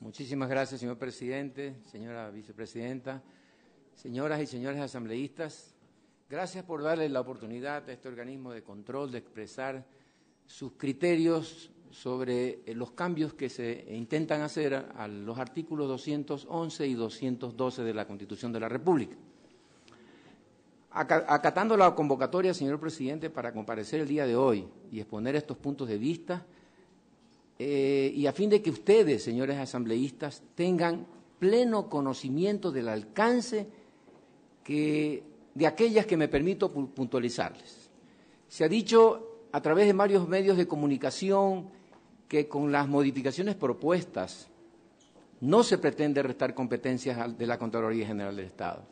Muchísimas gracias, señor presidente, señora vicepresidenta, señoras y señores asambleístas. Gracias por darle la oportunidad a este organismo de control de expresar sus criterios sobre eh, los cambios que se intentan hacer a los artículos 211 y 212 de la Constitución de la República. Acatando la convocatoria, señor presidente, para comparecer el día de hoy y exponer estos puntos de vista, eh, y a fin de que ustedes, señores asambleístas, tengan pleno conocimiento del alcance de aquellas que me permito puntualizarles. Se ha dicho a través de varios medios de comunicación que con las modificaciones propuestas no se pretende restar competencias de la Contraloría General del Estado,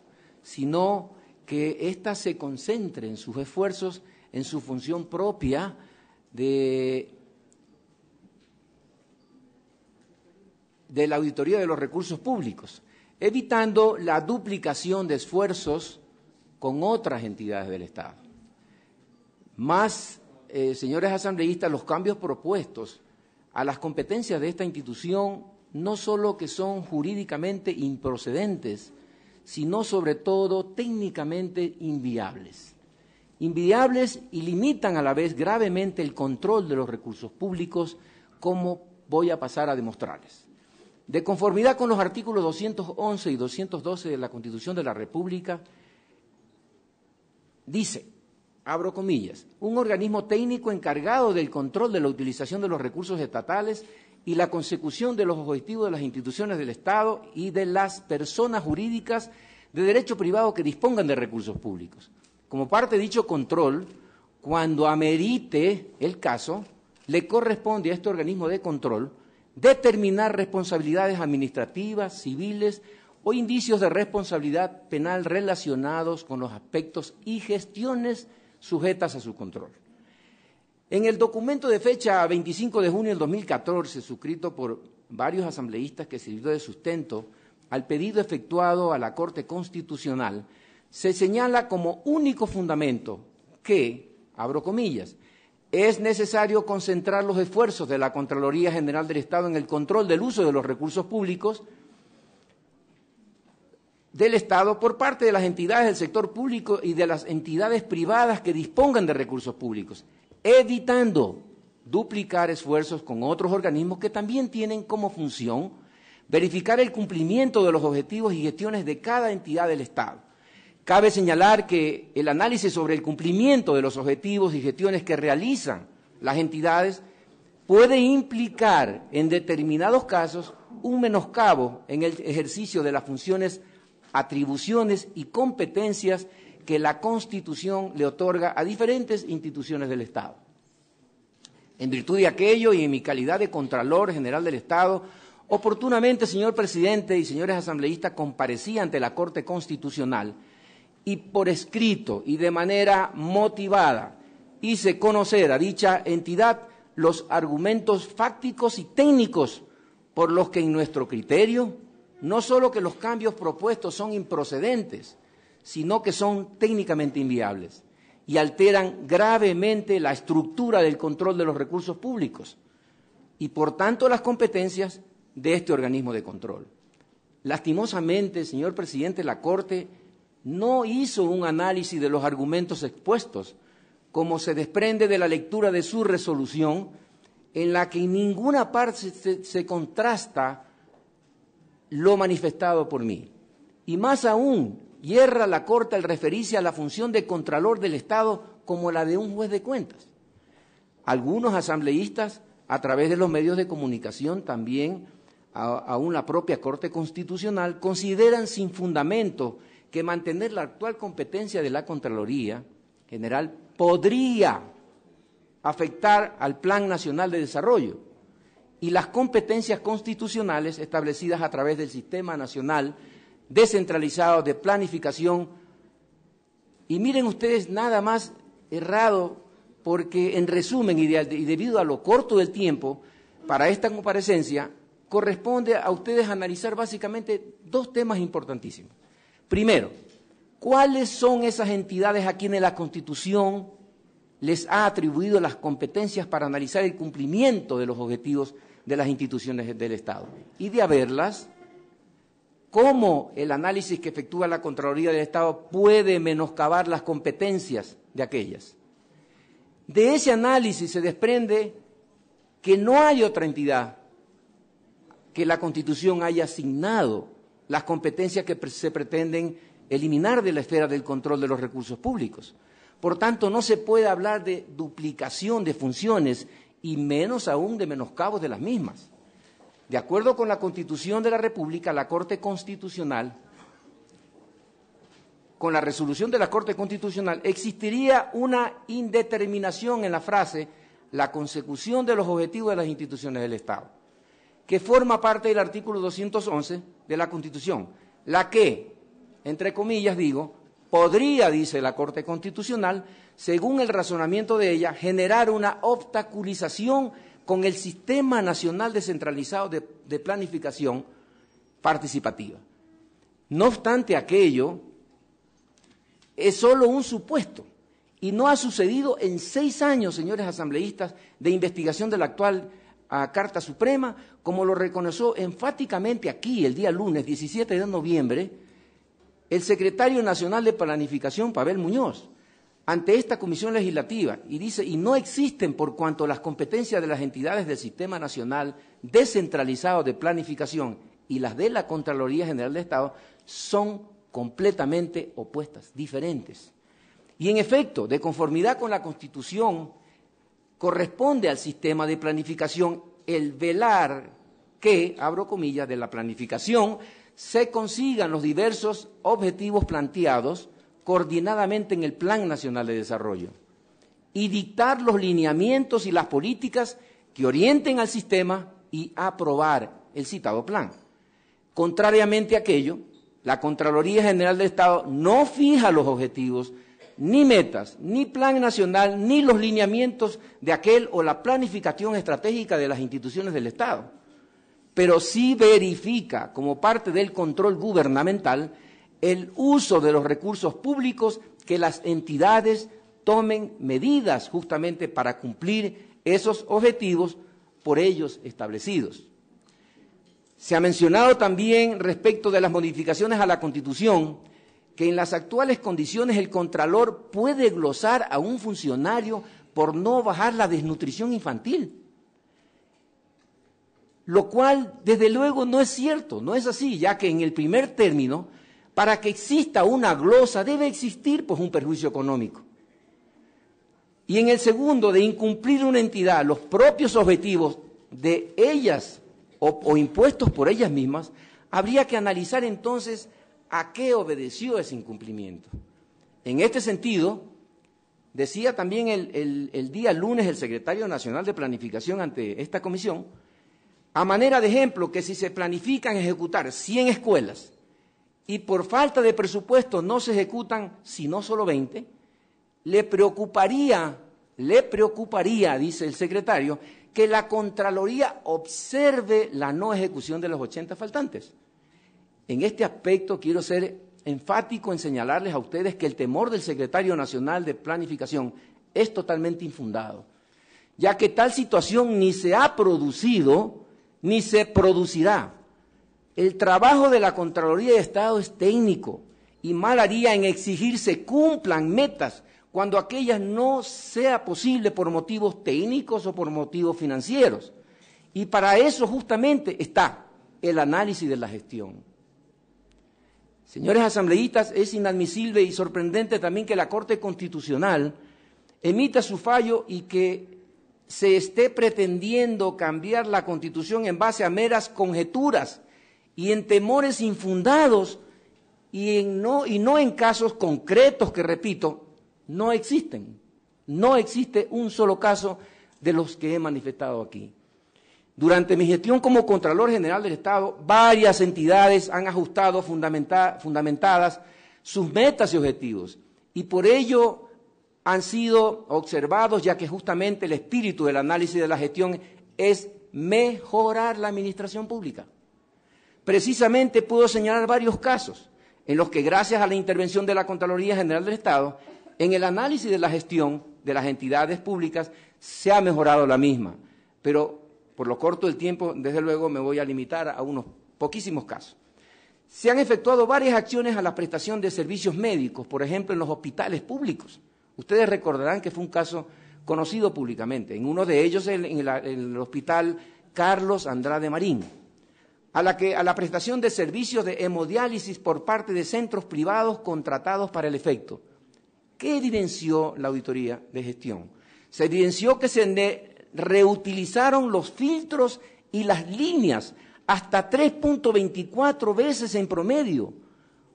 sino que ésta se concentre en sus esfuerzos en su función propia de de la auditoría de los recursos públicos, evitando la duplicación de esfuerzos con otras entidades del Estado. Más, eh, señores asambleístas, los cambios propuestos a las competencias de esta institución no solo que son jurídicamente improcedentes, sino sobre todo técnicamente inviables. Inviables y limitan a la vez gravemente el control de los recursos públicos, como voy a pasar a demostrarles. De conformidad con los artículos 211 y 212 de la Constitución de la República, dice, abro comillas, un organismo técnico encargado del control de la utilización de los recursos estatales y la consecución de los objetivos de las instituciones del Estado y de las personas jurídicas de derecho privado que dispongan de recursos públicos. Como parte de dicho control, cuando amerite el caso, le corresponde a este organismo de control determinar responsabilidades administrativas, civiles o indicios de responsabilidad penal relacionados con los aspectos y gestiones sujetas a su control. En el documento de fecha 25 de junio del 2014, suscrito por varios asambleístas que sirvió de sustento al pedido efectuado a la Corte Constitucional, se señala como único fundamento que, abro comillas, es necesario concentrar los esfuerzos de la Contraloría General del Estado en el control del uso de los recursos públicos del Estado por parte de las entidades del sector público y de las entidades privadas que dispongan de recursos públicos, evitando duplicar esfuerzos con otros organismos que también tienen como función verificar el cumplimiento de los objetivos y gestiones de cada entidad del Estado. Cabe señalar que el análisis sobre el cumplimiento de los objetivos y gestiones que realizan las entidades puede implicar en determinados casos un menoscabo en el ejercicio de las funciones, atribuciones y competencias que la Constitución le otorga a diferentes instituciones del Estado. En virtud de aquello y en mi calidad de Contralor General del Estado, oportunamente, señor presidente y señores asambleístas, comparecí ante la Corte Constitucional y por escrito y de manera motivada hice conocer a dicha entidad los argumentos fácticos y técnicos por los que en nuestro criterio no solo que los cambios propuestos son improcedentes, sino que son técnicamente inviables y alteran gravemente la estructura del control de los recursos públicos y por tanto las competencias de este organismo de control. Lastimosamente, señor presidente, la Corte no hizo un análisis de los argumentos expuestos, como se desprende de la lectura de su resolución, en la que en ninguna parte se, contrasta lo manifestado por mí. Y más aún, hierra la corte al referirse a la función de contralor del Estado como la de un juez de cuentas. Algunos asambleístas, a través de los medios de comunicación, también aún la propia Corte Constitucional, consideran sin fundamento que mantener la actual competencia de la Contraloría General podría afectar al Plan Nacional de Desarrollo y las competencias constitucionales establecidas a través del Sistema Nacional Descentralizado de Planificación. Y miren ustedes nada más errado, porque en resumen y, debido a lo corto del tiempo para esta comparecencia, corresponde a ustedes analizar básicamente dos temas importantísimos. Primero, ¿cuáles son esas entidades a quienes la Constitución les ha atribuido las competencias para analizar el cumplimiento de los objetivos de las instituciones del Estado? Y de haberlas, ¿cómo el análisis que efectúa la Contraloría del Estado puede menoscabar las competencias de aquellas? De ese análisis se desprende que no hay otra entidad que la Constitución haya asignado las competencias que se pretenden eliminar de la esfera del control de los recursos públicos. Por tanto, no se puede hablar de duplicación de funciones y menos aún de menoscabos de las mismas. De acuerdo con la Constitución de la República, la Corte Constitucional, con la resolución de la Corte Constitucional, existiría una indeterminación en la frase la consecución de los objetivos de las instituciones del Estado, que forma parte del artículo 211 de la Constitución, la que, entre comillas digo, podría, dice la Corte Constitucional, según el razonamiento de ella, generar una obstaculización con el Sistema Nacional Descentralizado de, de Planificación Participativa. No obstante aquello, es solo un supuesto y no ha sucedido en seis años, señores asambleístas, de investigación de la actual a Carta Suprema, como lo reconoció enfáticamente aquí el día lunes 17 de noviembre el secretario nacional de Planificación, Pavel Muñoz, ante esta comisión legislativa, y dice, y no existen por cuanto las competencias de las entidades del Sistema Nacional Descentralizado de Planificación y las de la Contraloría General de Estado son completamente opuestas, diferentes. Y en efecto, de conformidad con la Constitución, corresponde al sistema de planificación el velar que, abro comillas, de la planificación se consigan los diversos objetivos planteados coordinadamente en el Plan Nacional de Desarrollo y dictar los lineamientos y las políticas que orienten al sistema y aprobar el citado plan. Contrariamente a aquello, la Contraloría General del Estado no fija los objetivos ni metas, ni plan nacional, ni los lineamientos de aquel o la planificación estratégica de las instituciones del Estado. Pero sí verifica, como parte del control gubernamental, el uso de los recursos públicos que las entidades tomen medidas justamente para cumplir esos objetivos por ellos establecidos. Se ha mencionado también respecto de las modificaciones a la Constitución, que en las actuales condiciones el contralor puede glosar a un funcionario por no bajar la desnutrición infantil. Lo cual, desde luego, no es cierto, no es así, ya que en el primer término, para que exista una glosa debe existir pues un perjuicio económico. Y en el segundo, de incumplir una entidad los propios objetivos de ellas o, o impuestos por ellas mismas, habría que analizar entonces a qué obedeció ese incumplimiento. En este sentido, decía también el, día lunes el secretario nacional de planificación ante esta comisión, a manera de ejemplo, que si se planifican ejecutar 100 escuelas y por falta de presupuesto no se ejecutan sino solo 20, le preocuparía, le preocuparía, dice el secretario, que la Contraloría observe la no ejecución de los 80 faltantes. En este aspecto quiero ser enfático en señalarles a ustedes que el temor del secretario nacional de planificación es totalmente infundado, ya que tal situación ni se ha producido ni se producirá. El trabajo de la Contraloría de Estado es técnico y mal haría en exigirse cumplan metas cuando aquellas no sea posible por motivos técnicos o por motivos financieros. Y para eso justamente está el análisis de la gestión. Señores asambleístas, es inadmisible y sorprendente también que la Corte Constitucional emita su fallo y que se esté pretendiendo cambiar la Constitución en base a meras conjeturas y en temores infundados y, y no en casos concretos que, repito, no existen. No existe un solo caso de los que he manifestado aquí. Durante mi gestión como Contralor General del Estado, varias entidades han ajustado fundamentadas sus metas y objetivos y por ello han sido observados ya que justamente el espíritu del análisis de la gestión es mejorar la administración pública. Precisamente puedo señalar varios casos en los que gracias a la intervención de la Contraloría General del Estado, en el análisis de la gestión de las entidades públicas se ha mejorado la misma, pero por lo corto del tiempo, desde luego me voy a limitar a unos poquísimos casos. Se han efectuado varias acciones a la prestación de servicios médicos, por ejemplo, en los hospitales públicos. Ustedes recordarán que fue un caso conocido públicamente. En uno de ellos, en, el, hospital Carlos Andrade Marín, a la, a la prestación de servicios de hemodiálisis por parte de centros privados contratados para el efecto. ¿Qué evidenció la auditoría de gestión? Se evidenció que se reutilizaron los filtros y las líneas hasta 3.24 veces en promedio,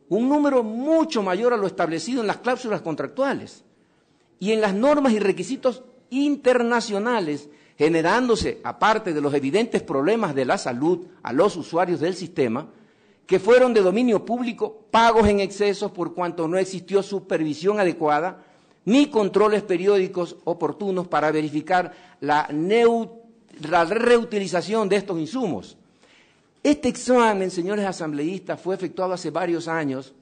un número mucho mayor a lo establecido en las cláusulas contractuales y en las normas y requisitos internacionales, generándose, aparte de los evidentes problemas de la salud a los usuarios del sistema, que fueron de dominio público, pagos en excesos por cuanto no existió supervisión adecuada, ni controles periódicos oportunos para verificar la, reutilización de estos insumos. Este examen, señores asambleístas, fue efectuado hace varios años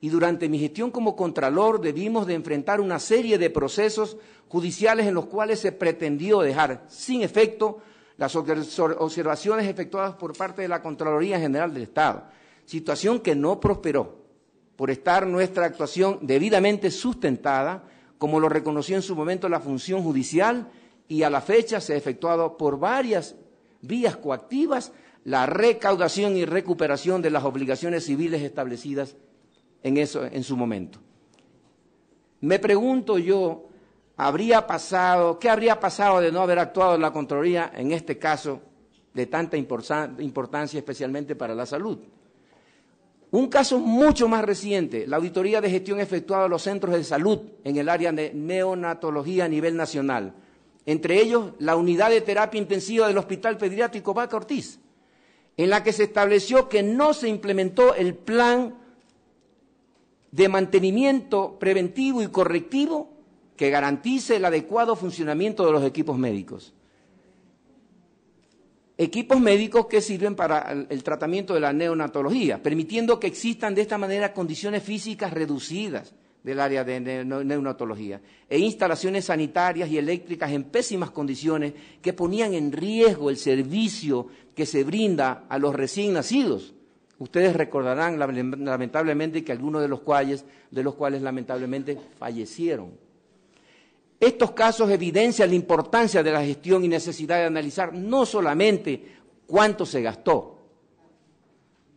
y durante mi gestión como contralor debimos de enfrentar una serie de procesos judiciales en los cuales se pretendió dejar sin efecto las observaciones efectuadas por parte de la Contraloría General del Estado, situación que no prosperó por estar nuestra actuación debidamente sustentada como lo reconoció en su momento la función judicial, y a la fecha se ha efectuado por varias vías coactivas la recaudación y recuperación de las obligaciones civiles establecidas en, eso, en su momento. Me pregunto yo, ¿habría pasado, qué habría pasado de no haber actuado la Contraloría en este caso de tanta importancia, especialmente para la salud? Un caso mucho más reciente, la auditoría de gestión efectuada a los centros de salud en el área de neonatología a nivel nacional, entre ellos la unidad de terapia intensiva del Hospital Pediátrico Baca Ortiz, en la que se estableció que no se implementó el plan de mantenimiento preventivo y correctivo que garantice el adecuado funcionamiento de los equipos médicos equipos médicos que sirven para el tratamiento de la neonatología, permitiendo que existan de esta manera condiciones físicas reducidas del área de neonatología e instalaciones sanitarias y eléctricas en pésimas condiciones que ponían en riesgo el servicio que se brinda a los recién nacidos. Ustedes recordarán lamentablemente que algunos de los cuales, de los cuales lamentablemente fallecieron. Estos casos evidencian la importancia de la gestión y necesidad de analizar no solamente cuánto se gastó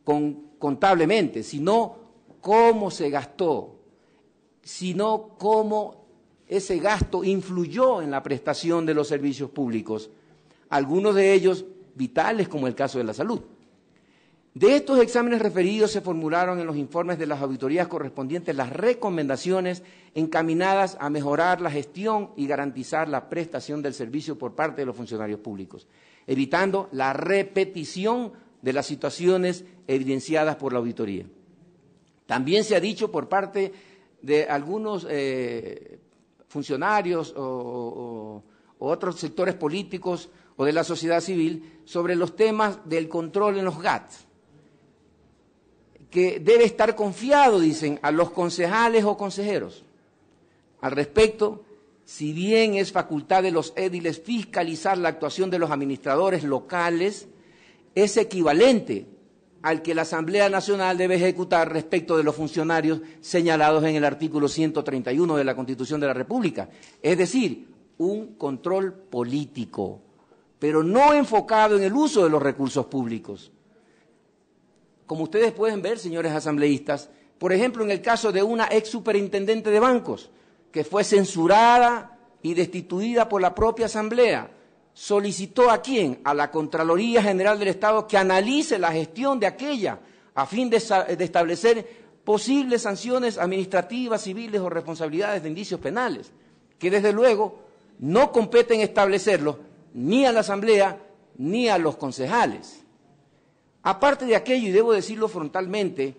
contablemente, sino cómo se gastó, sino cómo ese gasto influyó en la prestación de los servicios públicos, algunos de ellos vitales como el caso de la salud. De estos exámenes referidos se formularon en los informes de las auditorías correspondientes las recomendaciones encaminadas a mejorar la gestión y garantizar la prestación del servicio por parte de los funcionarios públicos, evitando la repetición de las situaciones evidenciadas por la auditoría. También se ha dicho por parte de algunos eh, funcionarios o, o otros sectores políticos o de la sociedad civil sobre los temas del control en los GATS que debe estar confiado, dicen, a los concejales o consejeros. Al respecto, si bien es facultad de los ediles fiscalizar la actuación de los administradores locales, es equivalente al que la Asamblea Nacional debe ejecutar respecto de los funcionarios señalados en el artículo 131 de la Constitución de la República. Es decir, un control político, pero no enfocado en el uso de los recursos públicos como ustedes pueden ver, señores asambleístas, por ejemplo, en el caso de una ex superintendente de bancos, que fue censurada y destituida por la propia Asamblea, solicitó a quién? A la Contraloría General del Estado que analice la gestión de aquella a fin de, establecer posibles sanciones administrativas, civiles o responsabilidades de indicios penales, que desde luego no competen establecerlos ni a la Asamblea ni a los concejales. Aparte de aquello, y debo decirlo frontalmente,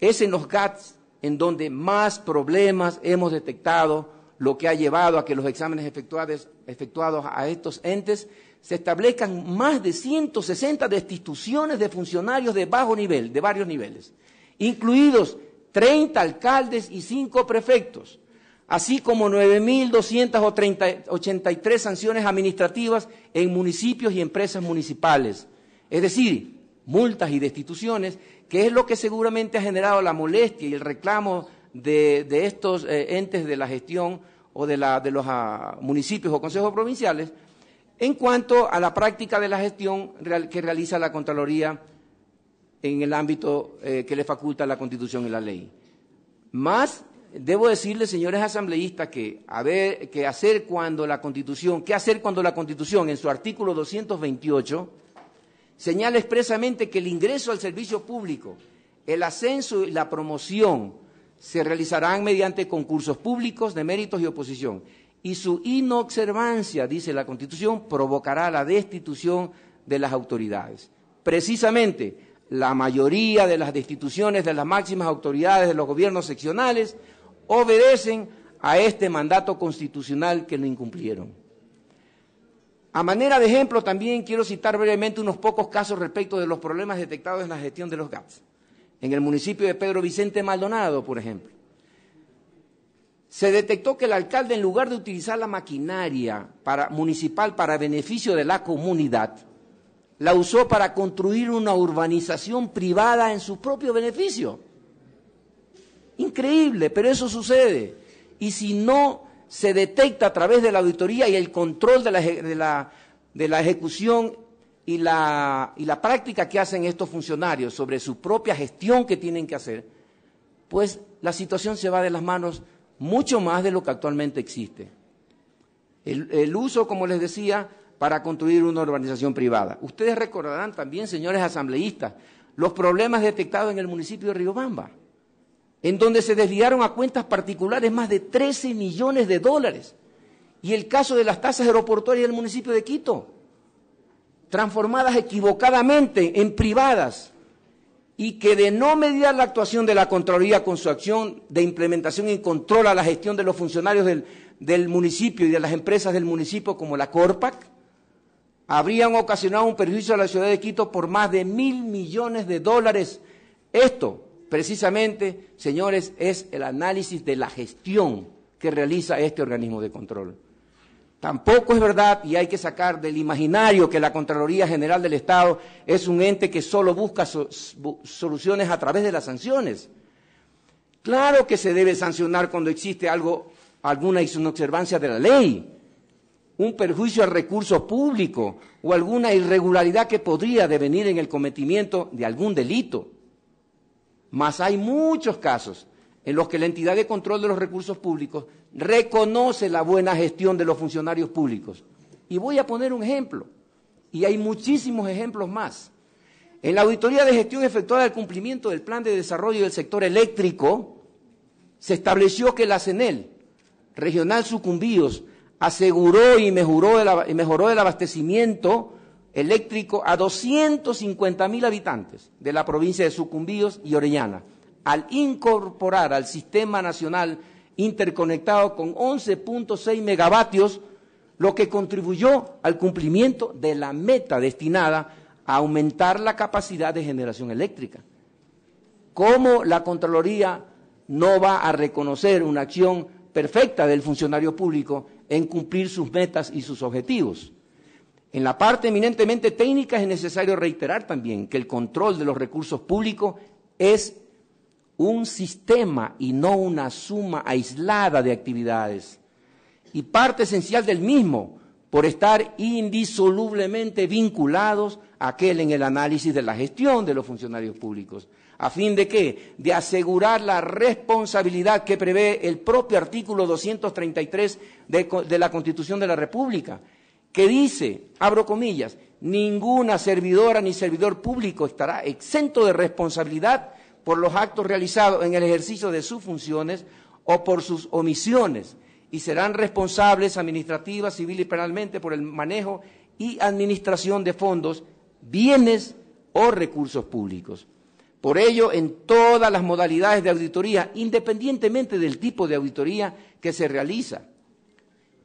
es en los GATS en donde más problemas hemos detectado, lo que ha llevado a que los exámenes efectuados, a estos entes se establezcan más de 160 destituciones de funcionarios de bajo nivel, de varios niveles, incluidos 30 alcaldes y 5 prefectos, así como 9.283 sanciones administrativas en municipios y empresas municipales. Es decir, multas y destituciones, que es lo que seguramente ha generado la molestia y el reclamo de, estos eh, entes de la gestión o de, la, de los ah, municipios o consejos provinciales, en cuanto a la práctica de la gestión que realiza la Contraloría en el ámbito eh, que le faculta la Constitución y la ley. Más, debo decirle, señores asambleístas, que, a que hacer cuando la Constitución, qué hacer cuando la Constitución, en su artículo 228, Señala expresamente que el ingreso al servicio público, el ascenso y la promoción se realizarán mediante concursos públicos de méritos y oposición. Y su inobservancia, dice la Constitución, provocará la destitución de las autoridades. Precisamente, la mayoría de las destituciones de las máximas autoridades de los gobiernos seccionales obedecen a este mandato constitucional que lo incumplieron. A manera de ejemplo, también quiero citar brevemente unos pocos casos respecto de los problemas detectados en la gestión de los GAPS. En el municipio de Pedro Vicente Maldonado, por ejemplo, se detectó que el alcalde, en lugar de utilizar la maquinaria municipal para beneficio de la comunidad, la usó para construir una urbanización privada en su propio beneficio. Increíble, pero eso sucede. Y si no se detecta a través de la auditoría y el control de la, ejecución y la, práctica que hacen estos funcionarios sobre su propia gestión que tienen que hacer, pues la situación se va de las manos mucho más de lo que actualmente existe. El, el, uso, como les decía, para construir una urbanización privada. Ustedes recordarán también, señores asambleístas, los problemas detectados en el municipio de Riobamba en donde se desviaron a cuentas particulares más de 13 millones de dólares. Y el caso de las tasas aeroportuarias del municipio de Quito, transformadas equivocadamente en privadas y que de no mediar la actuación de la Contraloría con su acción de implementación y control a la gestión de los funcionarios del, del municipio y de las empresas del municipio como la Corpac, habrían ocasionado un perjuicio a la ciudad de Quito por más de mil millones de dólares. Esto precisamente, señores, es el análisis de la gestión que realiza este organismo de control. Tampoco es verdad y hay que sacar del imaginario que la Contraloría General del Estado es un ente que solo busca soluciones a través de las sanciones. Claro que se debe sancionar cuando existe algo, alguna inobservancia de la ley, un perjuicio al recurso público o alguna irregularidad que podría devenir en el cometimiento de algún delito. Mas hay muchos casos en los que la entidad de control de los recursos públicos reconoce la buena gestión de los funcionarios públicos. Y voy a poner un ejemplo, y hay muchísimos ejemplos más. En la auditoría de gestión efectuada al cumplimiento del Plan de Desarrollo del Sector Eléctrico, se estableció que la CENEL, Regional Sucumbíos, aseguró y mejoró el, abastecimiento eléctrico a 250 mil habitantes de la provincia de Sucumbíos y Orellana, al incorporar al sistema nacional interconectado con 11.6 megavatios, lo que contribuyó al cumplimiento de la meta destinada a aumentar la capacidad de generación eléctrica. ¿Cómo la Contraloría no va a reconocer una acción perfecta del funcionario público en cumplir sus metas y sus objetivos? En la parte eminentemente técnica es necesario reiterar también que el control de los recursos públicos es un sistema y no una suma aislada de actividades y parte esencial del mismo por estar indisolublemente vinculados a aquel en el análisis de la gestión de los funcionarios públicos, a fin de qué? De asegurar la responsabilidad que prevé el propio artículo 233 de, de la Constitución de la República, que dice, abro comillas, ninguna servidora ni servidor público estará exento de responsabilidad por los actos realizados en el ejercicio de sus funciones o por sus omisiones y serán responsables administrativas, civil y penalmente por el manejo y administración de fondos, bienes o recursos públicos. Por ello, en todas las modalidades de auditoría, independientemente del tipo de auditoría que se realiza,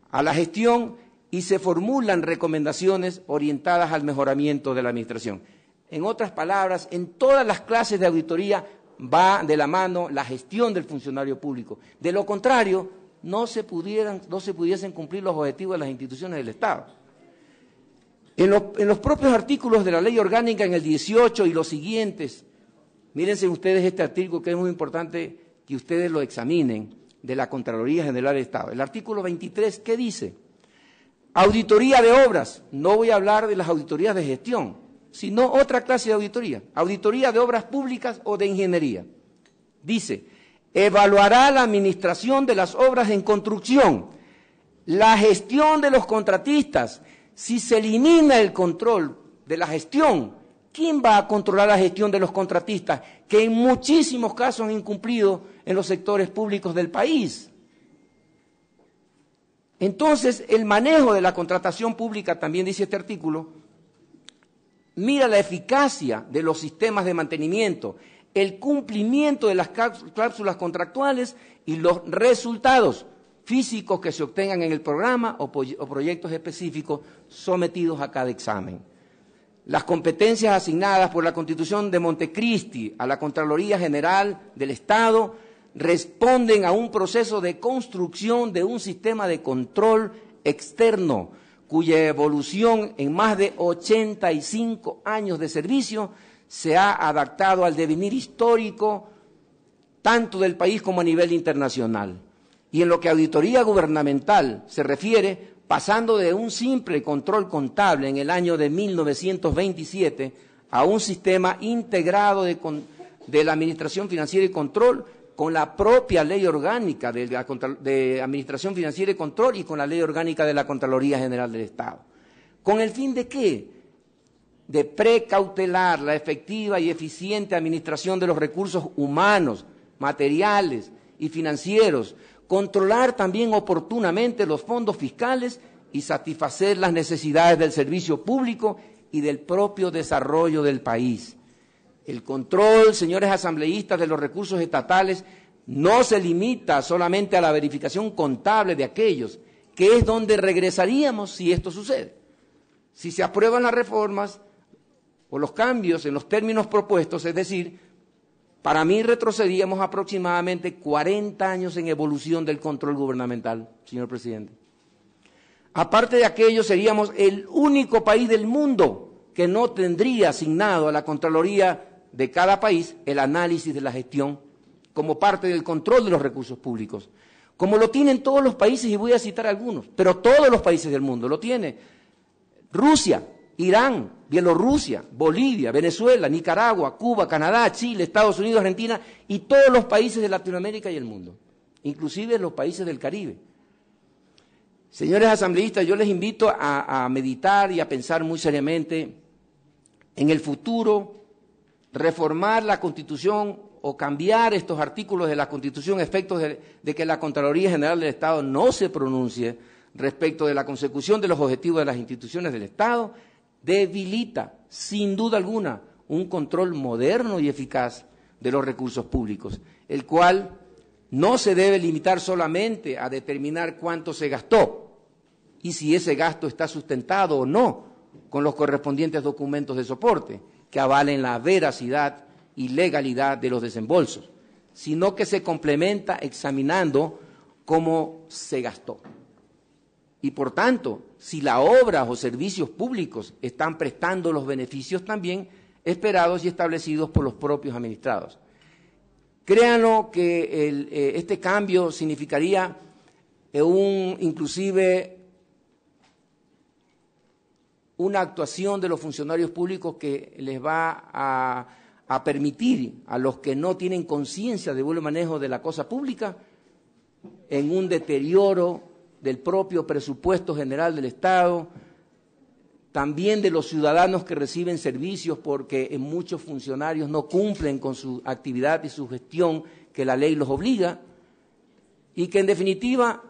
a la gestión y se formulan recomendaciones orientadas al mejoramiento de la administración. En otras palabras, en todas las clases de auditoría va de la mano la gestión del funcionario público. De lo contrario, no se, pudieran, no se pudiesen cumplir los objetivos de las instituciones del Estado. En, en los propios artículos de la ley orgánica, en el 18 y los siguientes, mírense ustedes este artículo que es muy importante que ustedes lo examinen, de la Contraloría General del Estado. El artículo 23, ¿qué dice? Auditoría de obras. No voy a hablar de las auditorías de gestión, sino otra clase de auditoría. Auditoría de obras públicas o de ingeniería. Dice, evaluará la administración de las obras en construcción, la gestión de los contratistas. Si se elimina el control de la gestión, ¿quién va a controlar la gestión de los contratistas que en muchísimos casos han incumplido en los sectores públicos del país? Entonces, el manejo de la contratación pública, también dice este artículo, mira la eficacia de los sistemas de mantenimiento, el cumplimiento de las cláusulas contractuales y los resultados físicos que se obtengan en el programa o, proyectos específicos sometidos a cada examen. Las competencias asignadas por la Constitución de Montecristi a la Contraloría General del Estado responden a un proceso de construcción de un sistema de control externo cuya evolución en más de 85 años de servicio se ha adaptado al devenir histórico tanto del país como a nivel internacional. Y en lo que a auditoría gubernamental se refiere, pasando de un simple control contable en el año de 1927 a un sistema integrado de, de la Administración Financiera y Control, con la propia ley orgánica de, Administración Financiera y Control y con la ley orgánica de la Contraloría General del Estado. ¿Con el fin de qué? De precautelar la efectiva y eficiente administración de los recursos humanos, materiales y financieros, controlar también oportunamente los fondos fiscales y satisfacer las necesidades del servicio público y del propio desarrollo del país. El control, señores asambleístas, de los recursos estatales no se limita solamente a la verificación contable de aquellos, que es donde regresaríamos si esto sucede. Si se aprueban las reformas o los cambios en los términos propuestos, es decir, para mí retrocedíamos aproximadamente 40 años en evolución del control gubernamental, señor presidente. Aparte de aquello, seríamos el único país del mundo que no tendría asignado a la Contraloría de cada país el análisis de la gestión como parte del control de los recursos públicos, como lo tienen todos los países, y voy a citar algunos, pero todos los países del mundo lo tienen. Rusia, Irán, Bielorrusia, Bolivia, Venezuela, Nicaragua, Cuba, Canadá, Chile, Estados Unidos, Argentina y todos los países de Latinoamérica y el mundo, inclusive los países del Caribe. Señores asambleístas, yo les invito a, a meditar y a pensar muy seriamente en el futuro reformar la Constitución o cambiar estos artículos de la Constitución a efectos de, de, que la Contraloría General del Estado no se pronuncie respecto de la consecución de los objetivos de las instituciones del Estado, debilita, sin duda alguna, un control moderno y eficaz de los recursos públicos, el cual no se debe limitar solamente a determinar cuánto se gastó y si ese gasto está sustentado o no con los correspondientes documentos de soporte, que avalen la veracidad y legalidad de los desembolsos, sino que se complementa examinando cómo se gastó. Y por tanto, si las obras o servicios públicos están prestando los beneficios también esperados y establecidos por los propios administrados. Créanlo que eh, este cambio significaría eh, un inclusive una actuación de los funcionarios públicos que les va a, permitir a los que no tienen conciencia de buen manejo de la cosa pública en un deterioro del propio presupuesto general del Estado, también de los ciudadanos que reciben servicios porque muchos funcionarios no cumplen con su actividad y su gestión que la ley los obliga, y que en definitiva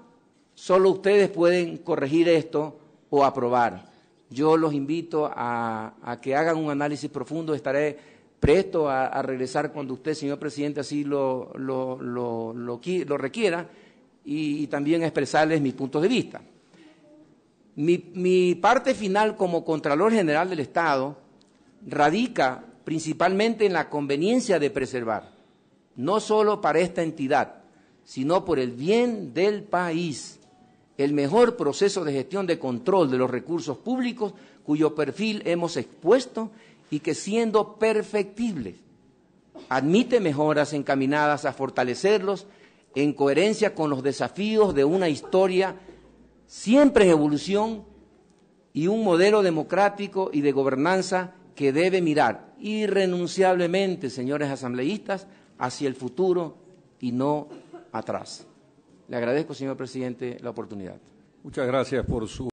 solo ustedes pueden corregir esto o aprobar. Yo los invito a, que hagan un análisis profundo. Estaré presto a, regresar cuando usted, señor presidente, así lo, requiera y, también a expresarles mis puntos de vista. Mi, mi parte final como Contralor General del Estado radica principalmente en la conveniencia de preservar, no solo para esta entidad, sino por el bien del país el mejor proceso de gestión de control de los recursos públicos cuyo perfil hemos expuesto y que siendo perfectible admite mejoras encaminadas a fortalecerlos en coherencia con los desafíos de una historia siempre en evolución y un modelo democrático y de gobernanza que debe mirar irrenunciablemente, señores asambleístas, hacia el futuro y no atrás. Le agradezco, señor presidente, la oportunidad. Muchas gracias por su.